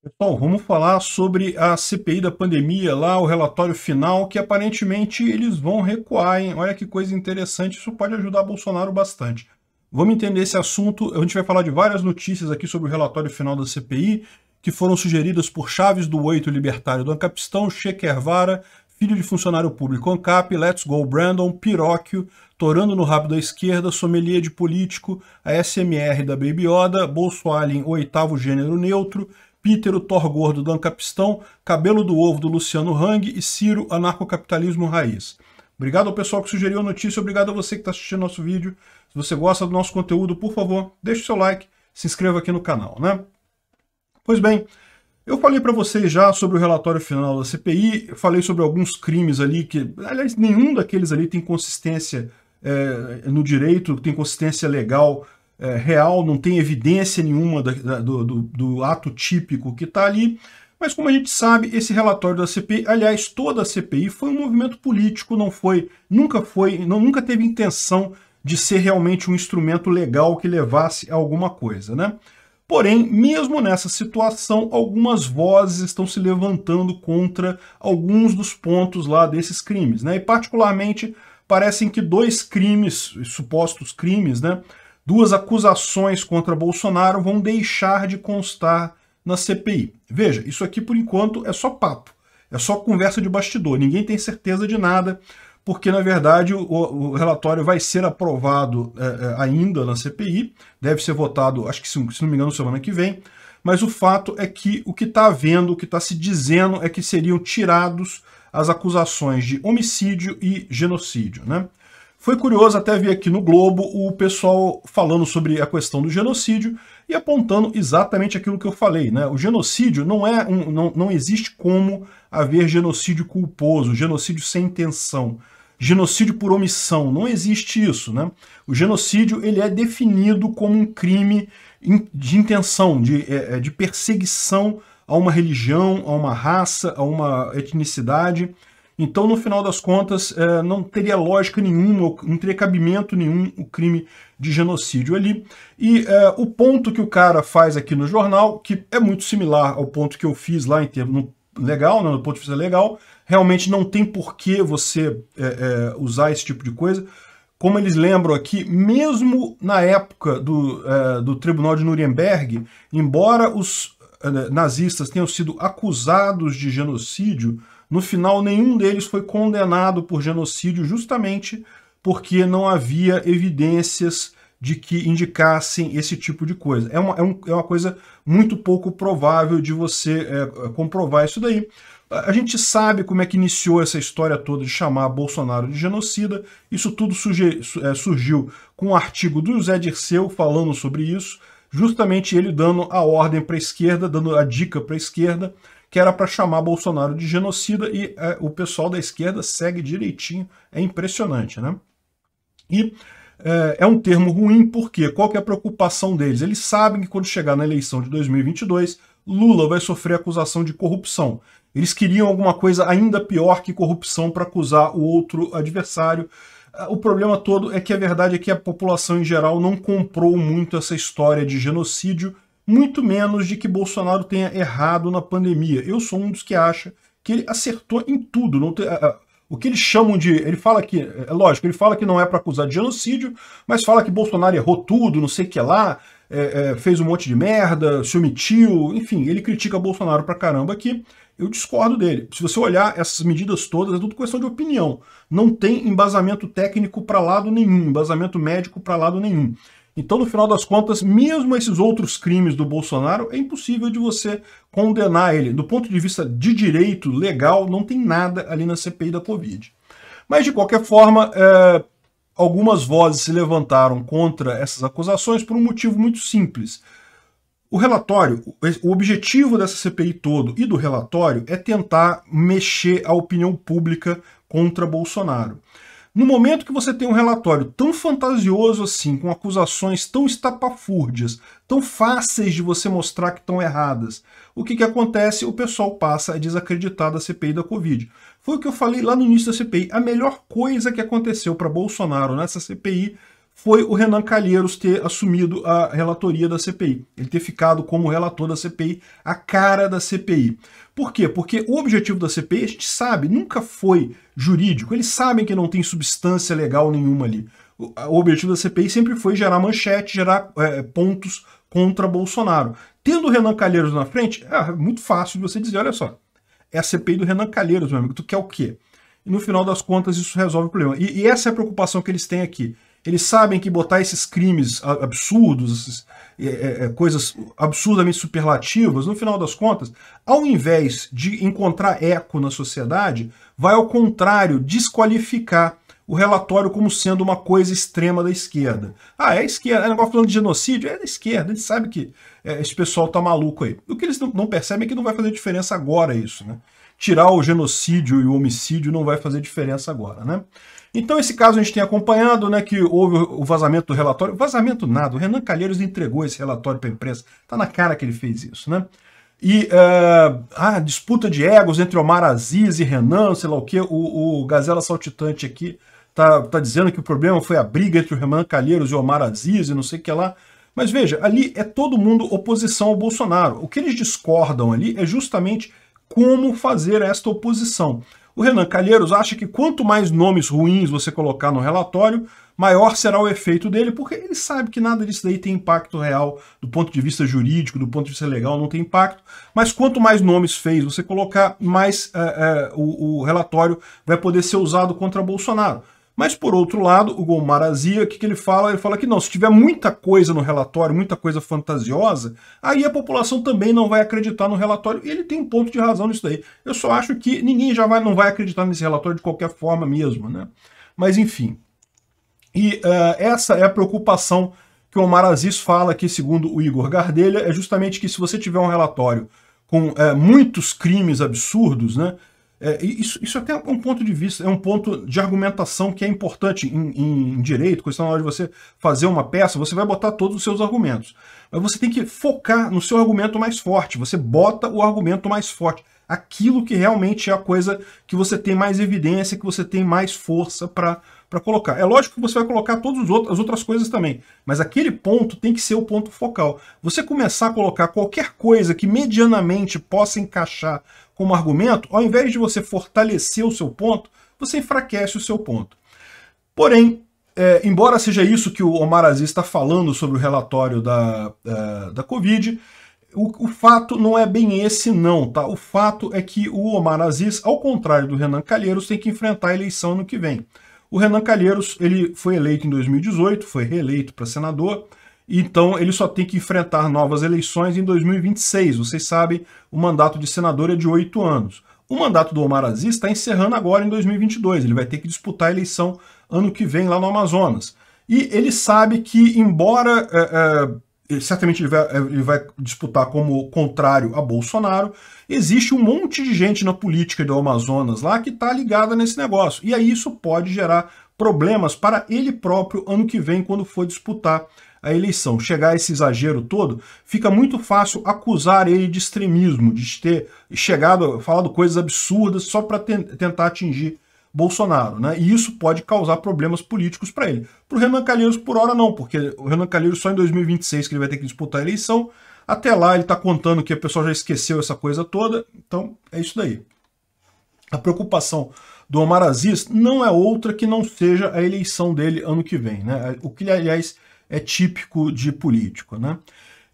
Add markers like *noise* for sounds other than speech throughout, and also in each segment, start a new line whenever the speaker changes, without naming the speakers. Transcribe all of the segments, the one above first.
Pessoal, vamos falar sobre a CPI da pandemia lá, o relatório final, que aparentemente eles vão recuar, hein? Olha que coisa interessante, isso pode ajudar Bolsonaro bastante. Vamos entender esse assunto, a gente vai falar de várias notícias aqui sobre o relatório final da CPI, que foram sugeridas por Chaves do Oito Libertário do Ancapistão, Che Guevara, filho de funcionário público ANCAP, Let's Go Brandon, Piróquio, Torando no Rabo da Esquerda, Sommelier de Político, a SMR da Baby Yoda, Bolsoalien, oitavo gênero neutro, Peter, o Thor Gordo do Ancapistão, Cabelo do Ovo do Luciano Hang e Ciro, Anarcocapitalismo Raiz. Obrigado ao pessoal que sugeriu a notícia, obrigado a você que está assistindo nosso vídeo. Se você gosta do nosso conteúdo, por favor, deixe o seu like, se inscreva aqui no canal, né? Pois bem, eu falei para vocês já sobre o relatório final da CPI, falei sobre alguns crimes ali que, aliás, nenhum daqueles ali tem consistência é, no direito, tem consistência legal é, real, não tem evidência nenhuma da, da, do, do, do, ato típico que está ali. Mas como a gente sabe, esse relatório da CPI, aliás, toda a CPI foi um movimento político, não foi, nunca foi, não, nunca teve intenção de ser realmente um instrumento legal que levasse a alguma coisa, né? Porém, mesmo nessa situação, algumas vozes estão se levantando contra alguns dos pontos lá desses crimes, né? E particularmente parecem que dois crimes, supostos crimes, né, duas acusações contra Bolsonaro vão deixar de constar na CPI. Veja, isso aqui por enquanto é só papo, é só conversa de bastidor, ninguém tem certeza de nada, porque na verdade o, o relatório vai ser aprovado é, é ainda na CPI, deve ser votado, acho que se, se não me engano, semana que vem, mas o fato é que o que está havendo, o que está se dizendo é que seriam tirados as acusações de homicídio e genocídio. Né? Foi curioso até ver aqui no Globo o pessoal falando sobre a questão do genocídio e apontando exatamente aquilo que eu falei. Né? O genocídio não é um, não, não existe como haver genocídio culposo, genocídio sem intenção, genocídio por omissão. Não existe isso. Né? O genocídio ele é definido como um crime de intenção, de, é, é, de perseguição a uma religião, a uma raça, a uma etnicidade. Então, no final das contas, é, não teria lógica nenhuma, não teria cabimento nenhum o crime de genocídio ali. E é, o ponto que o cara faz aqui no jornal, que é muito similar ao ponto que eu fiz lá em termos legal, né, do ponto de vista legal, realmente não tem por que você é, é, usar esse tipo de coisa. Como eles lembram aqui, mesmo na época do, é, do Tribunal de Nuremberg, embora os é, nazistas tenham sido acusados de genocídio, no final, nenhum deles foi condenado por genocídio justamente porque não havia evidências de que indicassem esse tipo de coisa. É uma, é, um, é uma coisa muito pouco provável de você é, é comprovar isso daí. A gente sabe como é que iniciou essa história toda de chamar Bolsonaro de genocida. Isso tudo é, surgiu com um artigo do José Dirceu falando sobre isso, justamente ele dando a ordem para a esquerda, dando a dica para a esquerda que era para chamar Bolsonaro de genocida e é, o pessoal da esquerda segue direitinho. É impressionante, né? E é, é, um termo ruim porque qual que é a preocupação deles? Eles sabem que quando chegar na eleição de 2022, Lula vai sofrer acusação de corrupção. Eles queriam alguma coisa ainda pior que corrupção para acusar o outro adversário. É, o problema todo é que a verdade é que a população em geral não comprou muito essa história de genocídio muito menos de que Bolsonaro tenha errado na pandemia. Eu sou um dos que acha que ele acertou em tudo. Tem, o que eles chamam de. Ele fala que. É lógico, ele fala que não é para acusar de genocídio, mas fala que Bolsonaro errou tudo, não sei o que lá, é, é, fez um monte de merda, se omitiu, enfim, ele critica Bolsonaro pra caramba aqui. Eu discordo dele. Se você olhar essas medidas todas, é tudo questão de opinião. Não tem embasamento técnico para lado nenhum, embasamento médico para lado nenhum. Então, no final das contas, mesmo esses outros crimes do Bolsonaro, é impossível de você condenar ele. Do ponto de vista de direito legal, não tem nada ali na CPI da Covid. Mas, de qualquer forma, é, algumas vozes se levantaram contra essas acusações por um motivo muito simples. O relatório, o objetivo dessa CPI todo e do relatório é tentar mexer a opinião pública contra Bolsonaro. No momento que você tem um relatório tão fantasioso assim, com acusações tão estapafúrdias, tão fáceis de você mostrar que estão erradas, o que, que acontece? O pessoal passa a desacreditar da CPI da Covid. Foi o que eu falei lá no início da CPI. A melhor coisa que aconteceu para Bolsonaro nessa CPI foi o Renan Calheiros ter assumido a relatoria da CPI, ele ter ficado como relator da CPI, a cara da CPI. Por quê? Porque o objetivo da CPI, a gente sabe, nunca foi jurídico, eles sabem que não tem substância legal nenhuma ali. O objetivo da CPI sempre foi gerar manchete, gerar é, pontos contra Bolsonaro. Tendo o Renan Calheiros na frente, é, é muito fácil de você dizer, olha só, é a CPI do Renan Calheiros, meu amigo, tu quer o quê? E no final das contas isso resolve o problema. E, e essa é a preocupação que eles têm aqui. Eles sabem que botar esses crimes absurdos, é, é, é, coisas absurdamente superlativas, no final das contas, ao invés de encontrar eco na sociedade, vai ao contrário desqualificar o relatório como sendo uma coisa extrema da esquerda. Ah, é esquerda, é negócio falando de genocídio, é da esquerda, eles sabem sabe que é, esse pessoal tá maluco aí. O que eles não, não percebem é que não vai fazer diferença agora isso, né? Tirar o genocídio e o homicídio não vai fazer diferença agora, né? Então, esse caso a gente tem acompanhado, né, que houve o vazamento do relatório. Vazamento nada, o Renan Calheiros entregou esse relatório para a imprensa. Tá na cara que ele fez isso, né? E uh, eh, a ah, disputa de egos entre Omar Aziz e Renan, sei lá o quê. O, o Gazela Saltitante aqui tá, tá dizendo que o problema foi a briga entre o Renan Calheiros e Omar Aziz e não sei o que lá. Mas veja, ali é todo mundo oposição ao Bolsonaro. O que eles discordam ali é justamente como fazer esta oposição. O Renan Calheiros acha que quanto mais nomes ruins você colocar no relatório, maior será o efeito dele, porque ele sabe que nada disso daí tem impacto real do ponto de vista jurídico, do ponto de vista legal, não tem impacto. Mas quanto mais nomes fez você colocar, mais é, é, o, o relatório vai poder ser usado contra Bolsonaro. Mas, por outro lado, o Gomar Azia, o que, que ele fala? Ele fala que não, se tiver muita coisa no relatório, muita coisa fantasiosa, aí a população também não vai acreditar no relatório. E ele tem um ponto de razão nisso daí. Eu só acho que ninguém já vai, não vai acreditar nesse relatório de qualquer forma mesmo, né? Mas, enfim. E uh, essa é a preocupação que o Omar Aziz fala aqui, segundo o Igor Gardelha, é justamente que se você tiver um relatório com eh, muitos crimes absurdos, né, é, isso, isso é até é um ponto de vista, é um ponto de argumentação que é importante em, em, em direito, quando na hora de você fazer uma peça, você vai botar todos os seus argumentos. Mas você tem que focar no seu argumento mais forte, você bota o argumento mais forte, aquilo que realmente é a coisa que você tem mais evidência, que você tem mais força para para colocar. É lógico que você vai colocar todas as outras coisas também, mas aquele ponto tem que ser o ponto focal. Você começar a colocar qualquer coisa que medianamente possa encaixar como argumento, ao invés de você fortalecer o seu ponto, você enfraquece o seu ponto. Porém, é, embora seja isso que o Omar Aziz está falando sobre o relatório da, da, é, da Covid, o, o, fato não é bem esse não, tá? O fato é que o Omar Aziz, ao contrário do Renan Calheiros, tem que enfrentar a eleição no que vem. O Renan Calheiros ele foi eleito em 2018, foi reeleito para senador, então ele só tem que enfrentar novas eleições em 2026. Vocês sabem, o mandato de senador é de oito anos. O mandato do Omar Aziz está encerrando agora em 2022. Ele vai ter que disputar a eleição ano que vem lá no Amazonas. E ele sabe que, embora é, é, certamente ele vai, é, ele vai, disputar como contrário a Bolsonaro. Existe um monte de gente na política do Amazonas lá que está ligada nesse negócio. E aí isso pode gerar problemas para ele próprio ano que vem, quando for disputar a eleição. Chegar a esse exagero todo, fica muito fácil acusar ele de extremismo, de ter chegado, falado coisas absurdas só para tentar atingir Bolsonaro, né? E isso pode causar problemas políticos para ele. Para o Renan Calheiros, por hora, não, porque o Renan Calheiros só em 2026 que ele vai ter que disputar a eleição. Até lá ele está contando que a pessoa já esqueceu essa coisa toda, então é isso daí. A preocupação do Omar Aziz não é outra que não seja a eleição dele ano que vem, né? O que, aliás, é típico de político, né?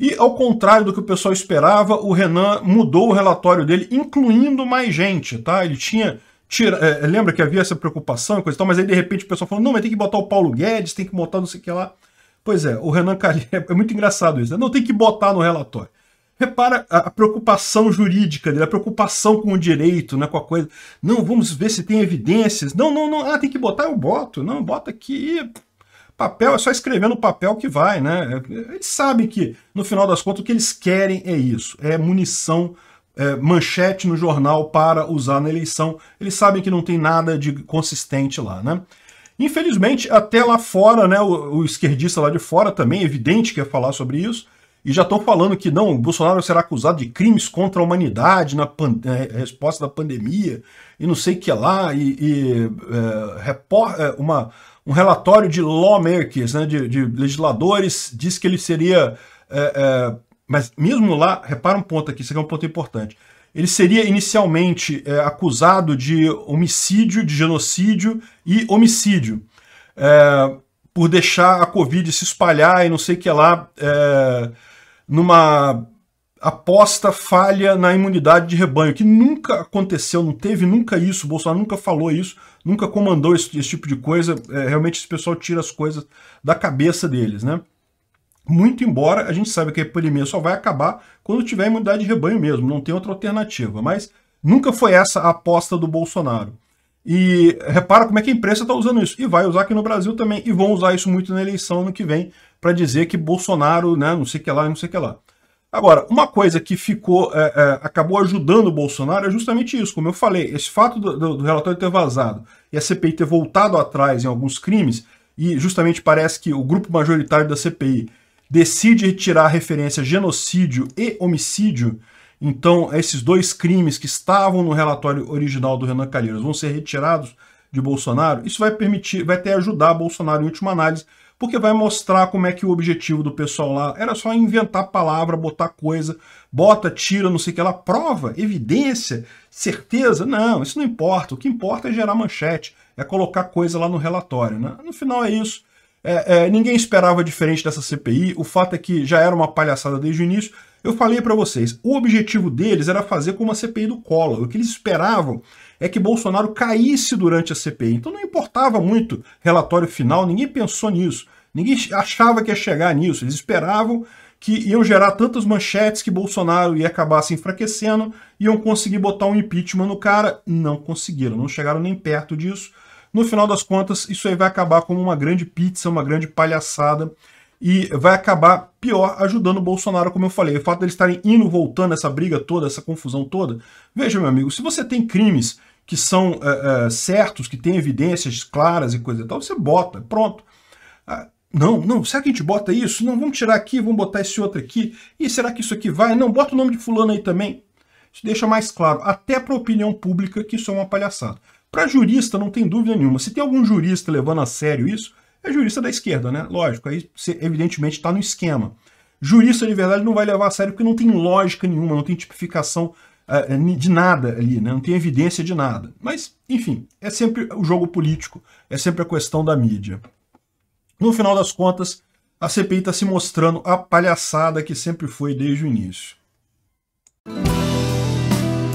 E ao contrário do que o pessoal esperava, o Renan mudou o relatório dele, incluindo mais gente, tá? Ele tinha Tira, é, é, lembra que havia essa preocupação e coisa e tal, mas aí de repente o pessoal falou: não, mas tem que botar o Paulo Guedes, tem que botar não sei o que lá. Pois é, o Renan Calheiros, *laughs* é muito engraçado isso, né? Não tem que botar no relatório. Repara a preocupação jurídica dele, a preocupação com o direito, né, com a coisa. Não, vamos ver se tem evidências. Não, não, não. Ah, tem que botar, eu boto. Não, bota aqui. Papel, é só escrever no papel que vai, né? É, eles sabem que, no final das contas, o que eles querem é isso. É munição é, manchete no jornal para usar na eleição. Eles sabem que não tem nada de consistente lá, né? Infelizmente, até lá fora, né, o, o esquerdista lá de fora também, é evidente que ia falar sobre isso, e já estão falando que não, o Bolsonaro será acusado de crimes contra a humanidade na é, resposta da pandemia e não sei o que é lá, e, e é, é, uma, um relatório de lawmakers, né, de, de legisladores, diz que ele seria é, mas mesmo lá, repara um ponto aqui, isso aqui é um ponto importante. Ele seria inicialmente é, acusado de homicídio, de genocídio e homicídio. É, por deixar a Covid se espalhar e não sei o que lá, é, numa aposta falha na imunidade de rebanho, que nunca aconteceu, não teve nunca isso, o Bolsonaro nunca falou isso, nunca comandou esse, esse tipo de coisa, é, realmente esse pessoal tira as coisas da cabeça deles, né? Muito embora a gente saiba que a epidemia só vai acabar quando tiver imunidade de rebanho mesmo, não tem outra alternativa. Mas nunca foi essa a aposta do Bolsonaro. E repara como é que a imprensa está usando isso. E vai usar aqui no Brasil também. E vão usar isso muito na eleição ano que vem para dizer que Bolsonaro, né, não sei o que lá, não sei o que lá. Agora, uma coisa que ficou, é, é, acabou ajudando o Bolsonaro é justamente isso. Como eu falei, esse fato do, do, do relatório ter vazado e a CPI ter voltado atrás em alguns crimes, e justamente parece que o grupo majoritário da CPI decide retirar a referência genocídio e homicídio, então esses dois crimes que estavam no relatório original do Renan Calheiros vão ser retirados de Bolsonaro, isso vai permitir, vai até ajudar Bolsonaro em última análise, porque vai mostrar como é que o objetivo do pessoal lá era só inventar palavra, botar coisa, bota, tira, não sei o que lá, prova, evidência, certeza, não, isso não importa, o que importa é gerar manchete, é colocar coisa lá no relatório, né? No final é isso, é, é, ninguém esperava diferente dessa CPI, o fato é que já era uma palhaçada desde o início. Eu falei para vocês, o objetivo deles era fazer como uma CPI do Collor. O que eles esperavam é que Bolsonaro caísse durante a CPI. Então não importava muito relatório final, ninguém pensou nisso. Ninguém achava que ia chegar nisso. Eles esperavam que iam gerar tantas manchetes que Bolsonaro ia acabar se enfraquecendo, iam conseguir botar um impeachment no cara. Não conseguiram, não chegaram nem perto disso. No final das contas, isso aí vai acabar como uma grande pizza, uma grande palhaçada e vai acabar pior ajudando o Bolsonaro, como eu falei. O fato deles de estarem indo, voltando, essa briga toda, essa confusão toda. Veja, meu amigo, se você tem crimes que são é, é, certos, que têm evidências claras e coisa e tal, você bota, pronto. Ah, não, não, será que a gente bota isso? Não, vamos tirar aqui, vamos botar esse outro aqui. E será que isso aqui vai? Não, bota o nome de fulano aí também. Isso deixa mais claro, até para a opinião pública, que isso é uma palhaçada. Para jurista, não tem dúvida nenhuma. Se tem algum jurista levando a sério isso, é jurista da esquerda, né? Lógico, aí você, evidentemente está no esquema. Jurista de verdade não vai levar a sério porque não tem lógica nenhuma, não tem tipificação uh, de nada ali, né? Não tem evidência de nada. Mas, enfim, é sempre o jogo político, é sempre a questão da mídia. No final das contas, a CPI está se mostrando a palhaçada que sempre foi desde o início.